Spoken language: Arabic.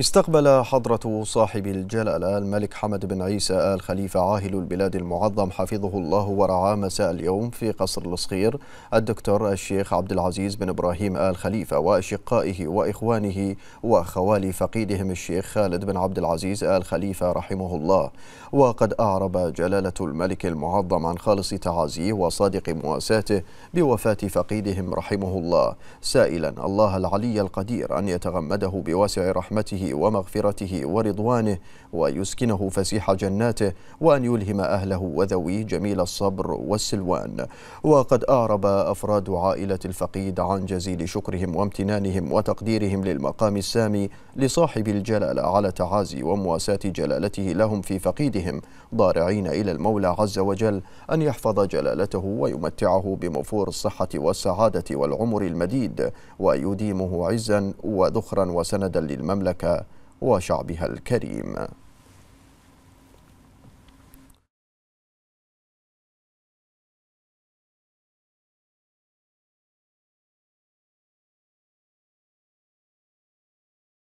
استقبل حضرة صاحب الجلالة الملك حمد بن عيسى آل خليفة عاهل البلاد المعظم حفظه الله ورعاه مساء اليوم في قصر الصغير الدكتور الشيخ عبد العزيز بن إبراهيم آل خليفة وأشقائه وإخوانه وخوالي فقيدهم الشيخ خالد بن عبد العزيز آل خليفة رحمه الله وقد أعرب جلالة الملك المعظم عن خالص تعازيه وصادق مواساته بوفاة فقيدهم رحمه الله سائلا الله العلي القدير أن يتغمده بواسع رحمته ومغفرته ورضوانه ويسكنه فسيح جناته وأن يلهم أهله وذويه جميل الصبر والسلوان وقد أعرب أفراد عائلة الفقيد عن جزيل شكرهم وامتنانهم وتقديرهم للمقام السامي لصاحب الجلالة على تعازي ومواساة جلالته لهم في فقيدهم ضارعين إلى المولى عز وجل أن يحفظ جلالته ويمتعه بمفور الصحة والسعادة والعمر المديد ويديمه عزا وذخرا وسندا للمملكة وشعبها الكريم